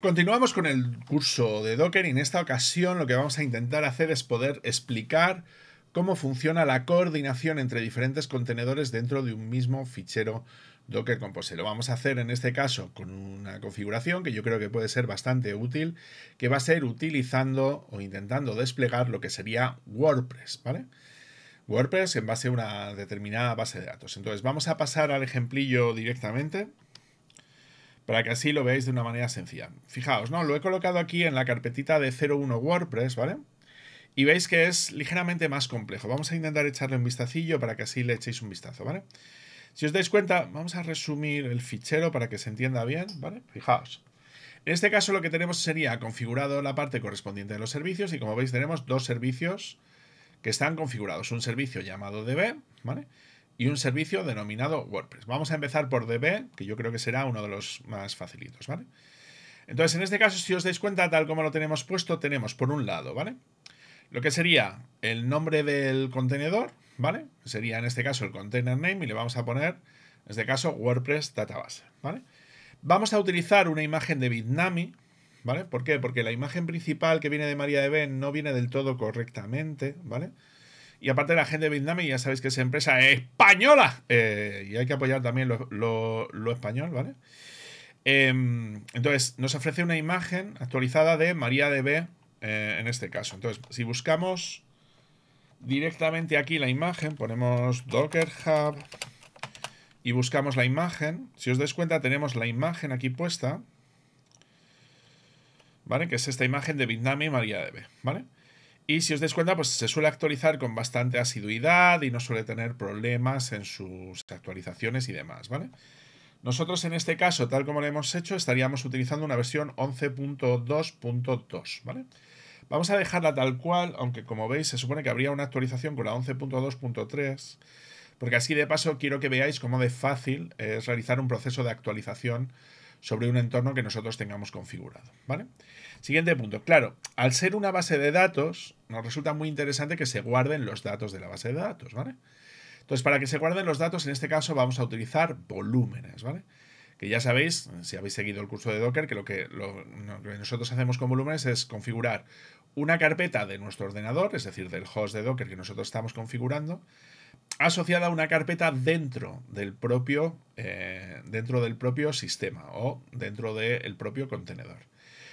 Continuamos con el curso de Docker y en esta ocasión lo que vamos a intentar hacer es poder explicar cómo funciona la coordinación entre diferentes contenedores dentro de un mismo fichero Docker Compose. Lo vamos a hacer en este caso con una configuración que yo creo que puede ser bastante útil, que va a ser utilizando o intentando desplegar lo que sería WordPress, ¿vale? WordPress en base a una determinada base de datos. Entonces vamos a pasar al ejemplillo directamente para que así lo veáis de una manera sencilla. Fijaos, ¿no? Lo he colocado aquí en la carpetita de 01 WordPress, ¿vale? Y veis que es ligeramente más complejo. Vamos a intentar echarle un vistacillo para que así le echéis un vistazo, ¿vale? Si os dais cuenta, vamos a resumir el fichero para que se entienda bien, ¿vale? Fijaos. En este caso lo que tenemos sería configurado la parte correspondiente de los servicios y como veis tenemos dos servicios que están configurados. Un servicio llamado DB, ¿vale? y un servicio denominado WordPress. Vamos a empezar por DB, que yo creo que será uno de los más facilitos, ¿vale? Entonces, en este caso, si os dais cuenta, tal como lo tenemos puesto, tenemos por un lado, ¿vale? Lo que sería el nombre del contenedor, ¿vale? Sería en este caso el container name y le vamos a poner, en este caso, WordPress Database, ¿vale? Vamos a utilizar una imagen de Bitnami, ¿vale? ¿Por qué? Porque la imagen principal que viene de MariaDB no viene del todo correctamente, ¿vale? vale y aparte la gente de Vietnam, ya sabéis que es empresa española. Eh, y hay que apoyar también lo, español, ¿vale? Em, entonces, nos ofrece una imagen actualizada de de eh, en este caso. Entonces, si buscamos directamente aquí la imagen, ponemos Docker Hub y buscamos la imagen. Si os dais cuenta, tenemos la imagen aquí puesta. ¿Vale? Que es esta imagen de Bitnami B ¿vale? Y si os dais cuenta, pues se suele actualizar con bastante asiduidad y no suele tener problemas en sus actualizaciones y demás, ¿vale? Nosotros en este caso, tal como lo hemos hecho, estaríamos utilizando una versión 11.2.2, ¿vale? Vamos a dejarla tal cual, aunque como veis se supone que habría una actualización con la 11.2.3, porque así de paso quiero que veáis cómo de fácil es realizar un proceso de actualización sobre un entorno que nosotros tengamos configurado. ¿vale? Siguiente punto. Claro, al ser una base de datos, nos resulta muy interesante que se guarden los datos de la base de datos. ¿vale? Entonces, para que se guarden los datos, en este caso vamos a utilizar volúmenes. ¿vale? que ya sabéis, si habéis seguido el curso de Docker, que lo, que lo que, nosotros hacemos con volúmenes es configurar una carpeta de nuestro ordenador, es decir, del host de Docker que nosotros estamos configurando, asociada a una carpeta dentro del propio, eh, dentro del propio sistema o dentro del propio contenedor.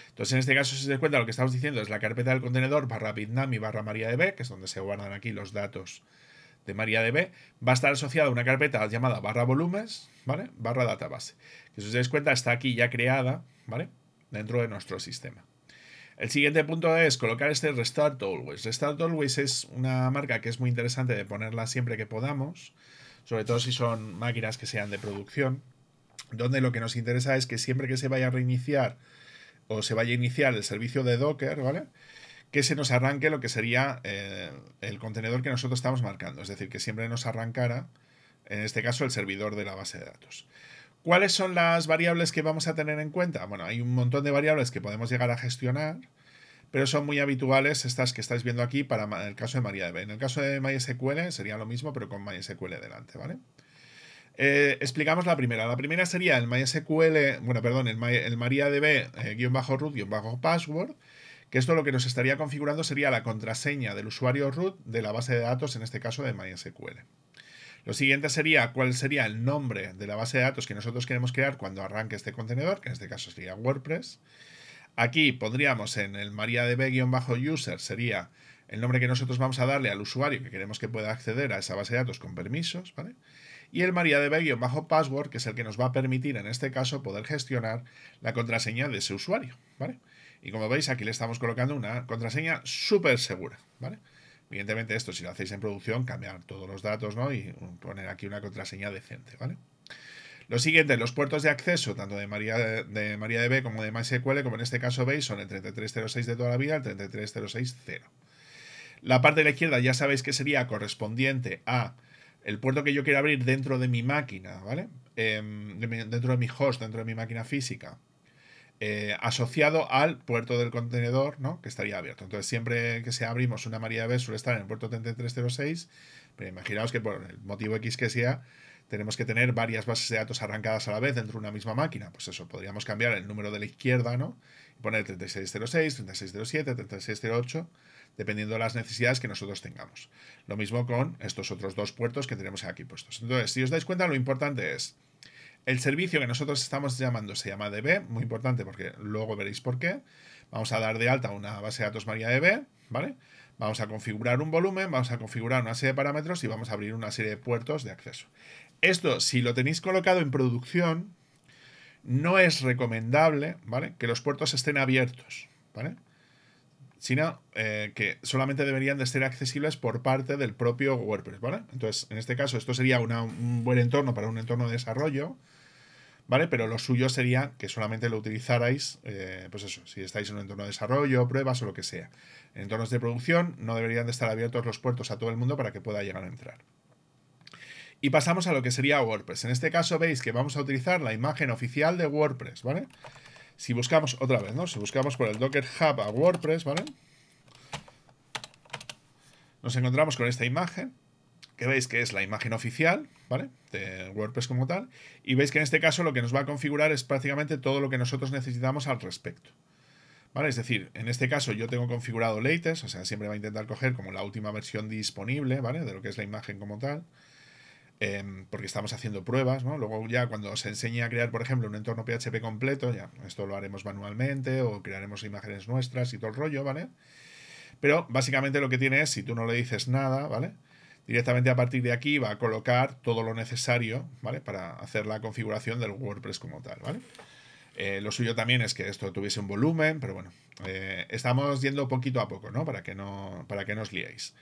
Entonces, en este caso, si se da cuenta, lo que estamos diciendo es la carpeta del contenedor barra bitnami barra mariadb, que es donde se guardan aquí los datos de B va a estar asociada a una carpeta llamada barra Volumes, ¿vale? Barra database. Que si os dais cuenta, está aquí ya creada, ¿vale? Dentro de nuestro sistema. El siguiente punto es colocar este Restart Always. Restart Always es una marca que es muy interesante de ponerla siempre que podamos, sobre todo si son máquinas que sean de producción, donde lo que nos interesa es que siempre que se vaya a reiniciar o se vaya a iniciar el servicio de Docker, ¿vale? Que se nos arranque lo que sería eh, el contenedor que nosotros estamos marcando, es decir, que siempre nos arrancara, en este caso, el servidor de la base de datos. ¿Cuáles son las variables que vamos a tener en cuenta? Bueno, hay un montón de variables que podemos llegar a gestionar, pero son muy habituales estas que estáis viendo aquí para el caso de MariaDB. En el caso de MySQL sería lo mismo, pero con MySQL delante, ¿vale? Eh, explicamos la primera. La primera sería el MySQL, bueno, perdón, el, MariaDB-root-password, eh, que esto lo que nos estaría configurando sería la contraseña del usuario root de la base de datos, en este caso de MySQL. Lo siguiente sería cuál sería el nombre de la base de datos que nosotros queremos crear cuando arranque este contenedor, que en este caso sería WordPress. Aquí pondríamos en el mariadb-user sería el nombre que nosotros vamos a darle al usuario que queremos que pueda acceder a esa base de datos con permisos, ¿vale? Y el mariadb-password, que es el que nos va a permitir en este caso poder gestionar la contraseña de ese usuario, ¿vale? Y como veis aquí le estamos colocando una contraseña súper segura, ¿vale? Evidentemente esto, si lo hacéis en producción, cambiar todos los datos ¿no? y poner aquí una contraseña decente, ¿vale? Lo siguiente, los puertos de acceso, tanto de, María, de MariaDB como de MySQL, como en este caso veis, son el 3306 de toda la vida, el 33060. La parte de la izquierda ya sabéis que sería correspondiente a el puerto que yo quiero abrir dentro de mi máquina, ¿vale? Em, dentro de mi host, dentro de mi máquina física. Eh, asociado al puerto del contenedor, ¿no? Que estaría abierto. Entonces, siempre que se abrimos una María B suele estar en el puerto 3306, pero imaginaos que por el motivo X que sea, tenemos que tener varias bases de datos arrancadas a la vez dentro de una misma máquina. Pues eso, podríamos cambiar el número de la izquierda, ¿no? Y poner 3606, 3607, 3608, dependiendo de las necesidades que nosotros tengamos. Lo mismo con estos otros dos puertos que tenemos aquí puestos. Entonces, si os dais cuenta, lo importante es el servicio que nosotros estamos llamando se llama DB, muy importante porque luego veréis por qué. Vamos a dar de alta una base de datos MariaDB, ¿vale? Vamos a configurar un volumen, vamos a configurar una serie de parámetros y vamos a abrir una serie de puertos de acceso. Esto, si lo tenéis colocado en producción, no es recomendable, ¿vale? Que los puertos estén abiertos, ¿vale? sino eh, que solamente deberían de ser accesibles por parte del propio WordPress, ¿vale? Entonces, en este caso, esto sería un buen entorno para un entorno de desarrollo, ¿vale? Pero lo suyo sería que solamente lo utilizarais, eh, pues eso, si estáis en un entorno de desarrollo, pruebas o lo que sea. En entornos de producción no deberían de estar abiertos los puertos a todo el mundo para que pueda llegar a entrar. Y pasamos a lo que sería WordPress. En este caso veis que vamos a utilizar la imagen oficial de WordPress, ¿vale? Si buscamos otra vez, ¿no? Si buscamos por el Docker Hub a WordPress, ¿vale? Nos encontramos con esta imagen, que veis que es la imagen oficial, ¿vale? De WordPress como tal. Y veis que en este caso lo que nos va a configurar es prácticamente todo lo que nosotros necesitamos al respecto. ¿Vale? Es decir, en este caso yo tengo configurado latest, o sea, siempre va a intentar coger como la última versión disponible, ¿vale? De lo que es la imagen como tal. Em, porque estamos haciendo pruebas, ¿no? Luego ya cuando se enseñe a crear, por ejemplo, un entorno PHP completo, ya esto lo haremos manualmente o crearemos imágenes nuestras y todo el rollo, ¿vale? Pero básicamente lo que tiene es, si tú no le dices nada, ¿vale? Directamente a partir de aquí va a colocar todo lo necesario, ¿vale? Para hacer la configuración del WordPress como tal, eh, lo suyo también es que esto tuviese un volumen, pero bueno, eh, estamos yendo poquito a poco, ¿no? Para que no, para que no os liéis.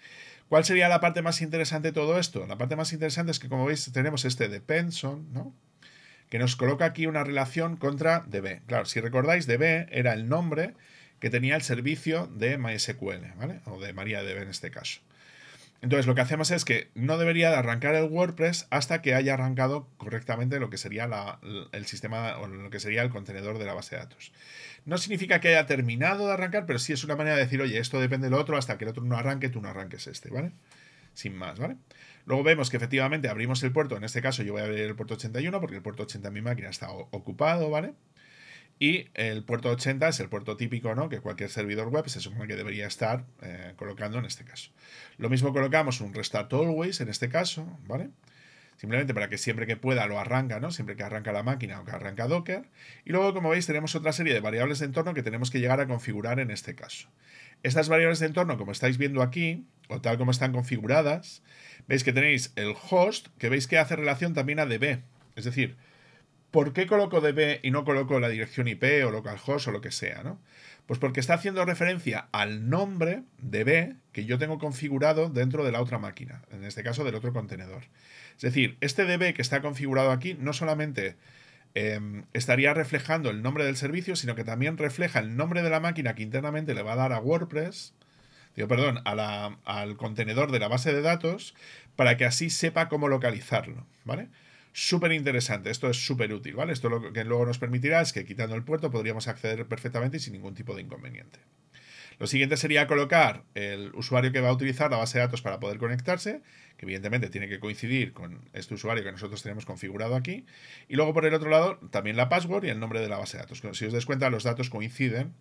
¿Cuál sería la parte más interesante de todo esto? La parte más interesante es que, como veis, tenemos este de Penson, ¿no? Que nos coloca aquí una relación contra DB. Claro, si recordáis, DB era el nombre que tenía el servicio de MySQL, ¿vale? O de MariaDB en este caso. Entonces lo que hacemos es que no debería de arrancar el WordPress hasta que haya arrancado correctamente lo que sería el sistema o lo que sería el contenedor de la base de datos. No significa que haya terminado de arrancar, pero sí es una manera de decir, oye, esto depende del otro, hasta que el otro no arranque, tú no arranques este, ¿vale? Sin más, ¿vale? Luego vemos que efectivamente abrimos el puerto, en este caso yo voy a abrir el puerto 81 porque el puerto 80 de mi máquina está ocupado, ¿vale? vale y el puerto 80 es el puerto típico, ¿no? Que cualquier servidor web se supone que debería estar eh, colocando en este caso. Lo mismo colocamos un restart always en este caso, ¿vale? Simplemente para que siempre que pueda lo arranca, ¿no? Siempre que arranca la máquina o que arranca Docker. Y luego, como veis, tenemos otra serie de variables de entorno que tenemos que llegar a configurar en este caso. Estas variables de entorno, como estáis viendo aquí, o tal como están configuradas, veis que tenéis el host, que veis que hace relación también a DB. Es decir, ¿por qué coloco DB y no coloco la dirección IP o localhost o lo que sea? ¿no? Pues porque está haciendo referencia al nombre DB que yo tengo configurado dentro de la otra máquina, en este caso del otro contenedor. Es decir, este DB que está configurado aquí no solamente em, estaría reflejando el nombre del servicio, sino que también refleja el nombre de la máquina que internamente le va a dar a WordPress, digo, perdón, al contenedor de la base de datos, para que así sepa cómo localizarlo, ¿vale? Súper interesante, esto es súper útil, ¿vale? Esto lo que luego nos permitirá es que quitando el puerto podríamos acceder perfectamente y sin ningún tipo de inconveniente. Lo siguiente sería colocar el usuario que va a utilizar la base de datos para poder conectarse, que evidentemente tiene que coincidir con este usuario que nosotros tenemos configurado aquí. Y luego por el otro lado también la password y el nombre de la base de datos. Si os des cuenta, los datos coinciden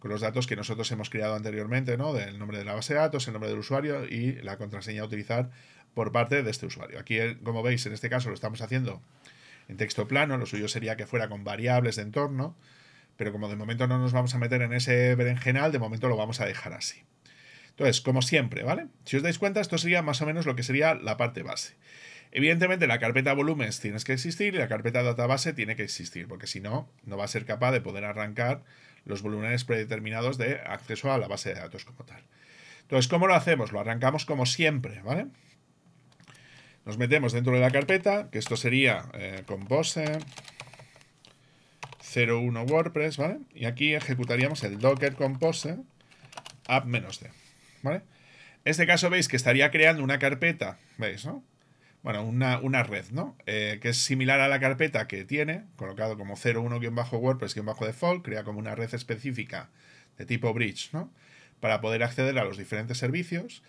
con los datos que nosotros hemos creado anteriormente, ¿no? Del nombre de la base de datos, el nombre del usuario y la contraseña a utilizar por parte de este usuario. Aquí, eh, como veis, en este caso lo estamos haciendo en texto plano, lo suyo sería que fuera con variables de entorno, pero como de momento no nos vamos a meter en ese berenjenal, de momento lo vamos a dejar así. Entonces, como siempre, ¿vale? Si os dais cuenta, esto sería más o menos lo que sería la parte base. Evidentemente la carpeta volúmenes tienes que existir y la carpeta database tiene que existir, porque si no, no va a ser capaz de poder arrancar los volúmenes predeterminados de acceso a la base de datos como tal. Entonces, ¿cómo lo hacemos? Lo arrancamos como siempre, ¿vale? Nos metemos dentro de la carpeta, que esto sería eh, compose 01 WordPress, ¿vale? Y aquí ejecutaríamos el docker compose app-d, ¿vale? En este caso veis que estaría creando una carpeta, ¿veis, no? bueno, una, red, ¿no? Eh, que es similar a la carpeta que tiene, colocado como 01-WordPress-default, crea como una red específica de tipo bridge, ¿no? Para poder acceder a los diferentes servicios.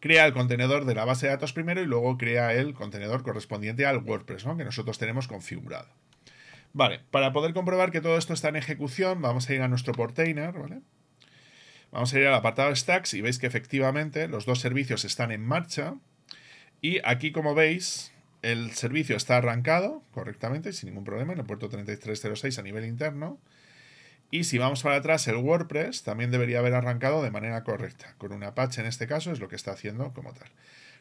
Crea el contenedor de la base de datos primero y luego crea el contenedor correspondiente al WordPress, ¿no? Que nosotros tenemos configurado. Vale, para poder comprobar que todo esto está en ejecución, vamos a ir a nuestro portainer, ¿vale? Vamos a ir al apartado Stacks y veis que efectivamente los dos servicios están en marcha. Y aquí, como veis, el servicio está arrancado correctamente, sin ningún problema, en el puerto 3306 a nivel interno. Y si vamos para atrás, el WordPress también debería haber arrancado de manera correcta. Con un Apache en este caso es lo que está haciendo como tal.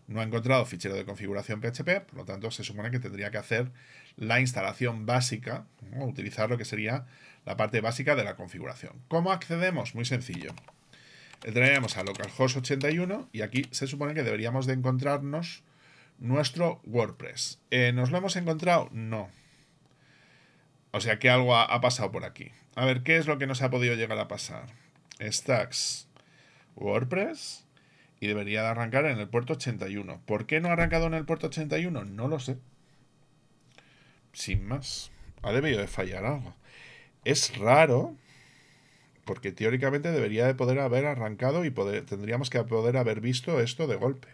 No ha encontrado fichero de configuración PHP, por lo tanto se supone que tendría que hacer la instalación básica, utilizar lo que sería la parte básica de la configuración. ¿Cómo accedemos? Muy sencillo. Entraremos a localhost 81 y aquí se supone que deberíamos de encontrarnos nuestro WordPress. Eh, ¿Nos lo hemos encontrado? No. O sea que algo ha, pasado por aquí. A ver, ¿qué es lo que nos ha podido llegar a pasar? Stacks WordPress y debería de arrancar en el puerto 81. ¿Por qué no ha arrancado en el puerto 81? No lo sé. Sin más. Ha debido de fallar algo. Es raro porque teóricamente debería de poder haber arrancado y tendríamos que poder haber visto esto de golpe.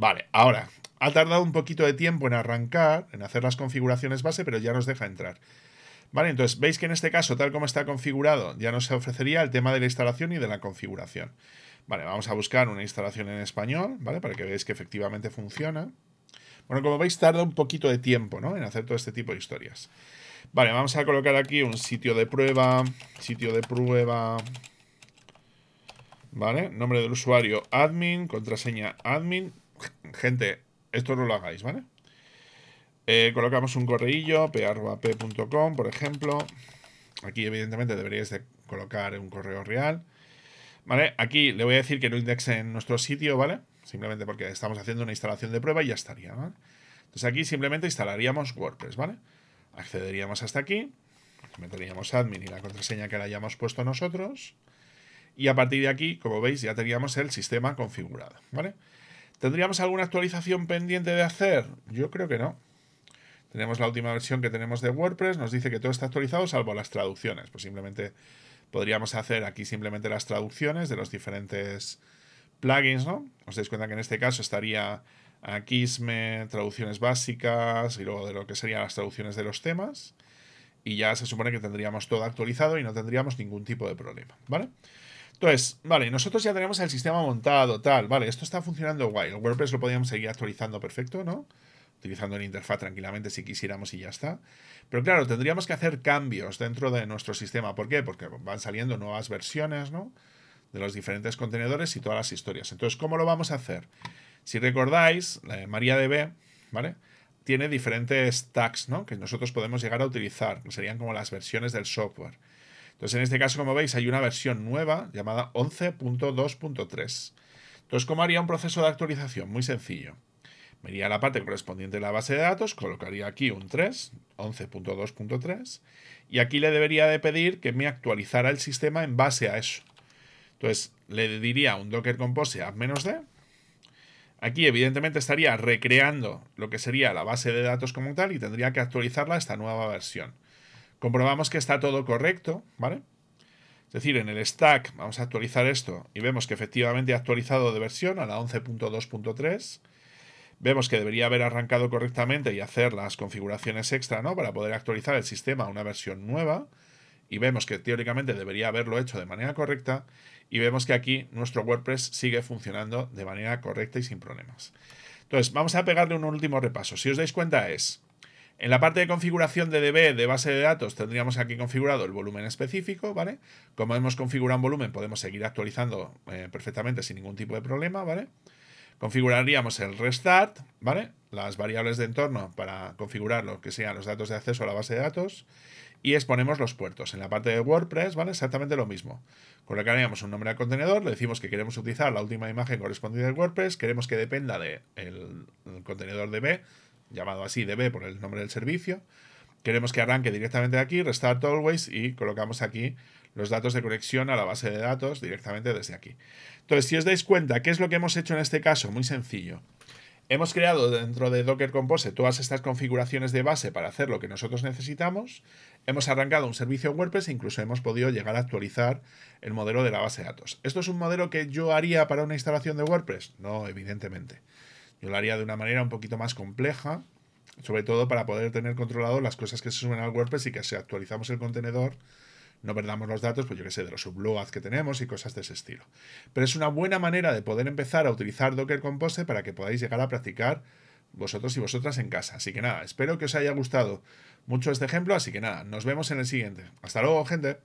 Vale, ahora, ha tardado un poquito de tiempo en arrancar, en hacer las configuraciones base, pero ya nos deja entrar. Vale, entonces veis que en este caso, tal como está configurado, ya no se ofrecería el tema de la instalación y de la configuración. Vale, vamos a buscar una instalación en español, ¿vale? Para que veáis que efectivamente funciona. Bueno, como veis, tarda un poquito de tiempo, ¿no? En hacer todo este tipo de historias. Vale, vamos a colocar aquí un sitio de prueba, sitio de prueba, ¿vale? Nombre del usuario admin, contraseña admin, gente, esto no lo hagáis, ¿vale? Eh, colocamos un correillo, p.com, por ejemplo. Aquí, evidentemente, deberíais colocar un correo real. ¿Vale? Aquí le voy a decir que no indexe en nuestro sitio, ¿vale? Simplemente porque estamos haciendo una instalación de prueba y ya estaría, ¿vale? Entonces aquí simplemente instalaríamos WordPress, ¿vale? Accederíamos hasta aquí, meteríamos admin y la contraseña que le hayamos puesto nosotros. Y a partir de aquí, como veis, ya teníamos el sistema configurado, ¿vale? ¿Tendríamos alguna actualización pendiente de hacer? Yo creo que no. Tenemos la última versión que tenemos de WordPress, nos dice que todo está actualizado salvo las traducciones. Pues simplemente podríamos hacer aquí simplemente las traducciones de los diferentes plugins, ¿no? Os dais cuenta que en este caso estaría Akisme, traducciones básicas y luego de lo que serían las traducciones de los temas. Y ya se supone que tendríamos todo actualizado y no tendríamos ningún tipo de problema, ¿vale? vale entonces, vale, nosotros ya tenemos el sistema montado, tal, vale, esto está funcionando guay. El WordPress lo podríamos seguir actualizando perfecto, ¿no? Utilizando la interfaz tranquilamente si quisiéramos y ya está. Pero claro, tendríamos que hacer cambios dentro de nuestro sistema. ¿Por qué? Porque van saliendo nuevas versiones, ¿no? De los diferentes contenedores y todas las historias. Entonces, ¿cómo lo vamos a hacer? Si recordáis, María MariaDB, ¿vale? Tiene diferentes tags, ¿no? Que nosotros podemos llegar a utilizar, serían como las versiones del software. Entonces, en este caso, como veis, hay una versión nueva llamada 11.2.3. Entonces, ¿cómo haría un proceso de actualización? Muy sencillo. Me iría a la parte correspondiente de la base de datos, colocaría aquí un 3, 11.2.3, y aquí le debería de pedir que me actualizara el sistema en base a eso. Entonces, le diría un docker compose app-d, Aquí evidentemente estaría recreando lo que sería la base de datos como tal y tendría que actualizarla a esta nueva versión. Comprobamos que está todo correcto, ¿vale? Es decir, en el stack vamos a actualizar esto y vemos que efectivamente ha actualizado de versión a la 11.2.3. Vemos que debería haber arrancado correctamente y hacer las configuraciones extra, ¿no? Para poder actualizar el sistema a una versión nueva. Y vemos que teóricamente debería haberlo hecho de manera correcta. Y vemos que aquí nuestro WordPress sigue funcionando de manera correcta y sin problemas. Entonces, vamos a pegarle un último repaso. Si os dais cuenta es en la parte de configuración de DB de base de datos tendríamos aquí configurado el volumen específico, ¿vale? Como hemos configurado un volumen podemos seguir actualizando eh, perfectamente sin ningún tipo de problema, ¿vale? Configuraríamos el restart, ¿vale? Las variables de entorno para configurar lo que sean los datos de acceso a la base de datos y exponemos los puertos. En la parte de WordPress, ¿vale? Exactamente lo mismo. Colocaríamos un nombre al contenedor, le decimos que queremos utilizar la última imagen correspondiente al WordPress, queremos que dependa del de contenedor DB, llamado así DB por el nombre del servicio. Queremos que arranque directamente de aquí, restart always, y colocamos aquí los datos de conexión a la base de datos directamente desde aquí. Entonces, si os dais cuenta, ¿qué es lo que hemos hecho en este caso? Muy sencillo. Hemos creado dentro de Docker Compose todas estas configuraciones de base para hacer lo que nosotros necesitamos. Hemos arrancado un servicio WordPress e incluso hemos podido llegar a actualizar el modelo de la base de datos. ¿Esto es un modelo que yo haría para una instalación de WordPress? No, evidentemente. Yo lo haría de una manera un poquito más compleja, sobre todo para poder tener controlado las cosas que se suben al WordPress y que si actualizamos el contenedor no perdamos los datos, pues yo qué sé, de los subloads que tenemos y cosas de ese estilo. Pero es una buena manera de poder empezar a utilizar Docker Compose para que podáis llegar a practicar vosotros y vosotras en casa. Así que nada, espero que os haya gustado mucho este ejemplo, así que nada, nos vemos en el siguiente. Hasta luego, gente.